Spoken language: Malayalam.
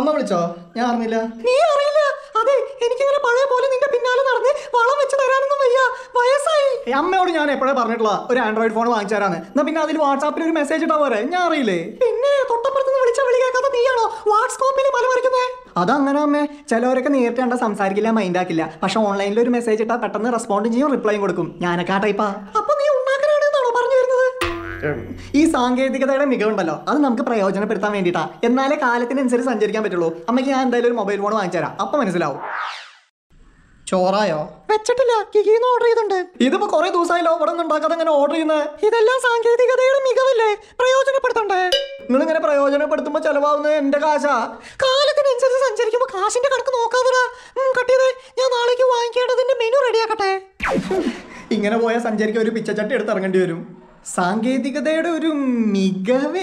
അമ്മ വിളിച്ചോ ഞാൻ അറിഞ്ഞില്ല നീ അറിയില്ല അതെ എനിക്കിങ്ങനെ പഴയ പോലെ നിന്റെ പിന്നാലെ നടന്ന് വളം വെച്ച് തരാനൊന്നും വയ്യ വയസ്സായി അമ്മയോട് ഞാൻ എപ്പോഴേ പറഞ്ഞിട്ടുള്ള ഒരു ആൻഡ്രോയിഡ് ഫോൺ വാങ്ങിച്ചാരാണ് എന്നാ പിന്നെ അതിൽ വാട്സാപ്പിൽ ഒരു മെസ്സേജ് ഇട്ടാ പോരെ ഞാൻ അറിയില്ലേ പിന്നെ തൊട്ടപ്പുറത്തുനിന്ന് വിളിച്ച വിളി കേൾക്കാത്ത നീയാണോ വാട്സ്ആപ്പിൽ പല വരയ്ക്കുന്നത് അതങ്ങനെ അമ്മേ ചിലവരൊക്കെ നേരിട്ട് കണ്ട സംസാരിക്കില്ല മൈൻഡ് ആക്കില്ല പക്ഷെ ഓൺലൈനിൽ ഒരു മെസ്സേജ് ഇട്ടാൽ പെട്ടെന്ന് റെസ്പോണ്ട് ചെയ്യും റിപ്ലൈയും കൊടുക്കും ഞാനൊക്കെ ആ ടൈപ്പാ ഈ സാങ്കേതികതയുടെ മികവുണ്ടല്ലോ അത് നമുക്ക് പ്രയോജനപ്പെടുത്താൻ വേണ്ടിയിട്ടാ എന്നാലേ കാലത്തിനനുസരിച്ച് സഞ്ചരിക്കാൻ പറ്റുള്ളൂ അമ്മയ്ക്ക് ഞാൻ എന്തായാലും ഒരു മൊബൈൽ ഫോൺ വാങ്ങിച്ചു തരാം അപ്പൊ മനസ്സിലാവും ചോറായോ വെച്ചിട്ടില്ല കിഗിന്ന് ഓർഡർ ചെയ്തിട്ടുണ്ട് ഇതിപ്പോ കുറെ ദിവസമായല്ലോ ഇവിടെ ഉണ്ടാക്കാതെ ഓർഡർ ചെയ്യുന്നത് ഇതെല്ലാം സാങ്കേതികതയുടെ മികവല്ലേ പ്രയോജനപ്പെടുത്തണ്ടേ നിങ്ങൾ ഇങ്ങനെ പ്രയോജനപ്പെടുത്തുമ്പോ ചെലവാകുന്നത് എന്റെ കാശാ കാലത്തിനനുസരിച്ച് സഞ്ചരിക്കുമ്പോ കാശിന്റെ കണക്ക് നോക്കാതെ കട്ടിയത് ഞാൻ നാളേക്ക് വാങ്ങിക്കേണ്ടതിന്റെ മെനു റെഡിയാക്കട്ടെ ഇങ്ങനെ പോയാൽ സഞ്ചരിക്കാൻ ഒരു പിച്ചച്ചട്ടി എടുത്ത് ഇറങ്ങേണ്ടി വരും സാങ്കേതികതയുടെ ഒരു മികവേ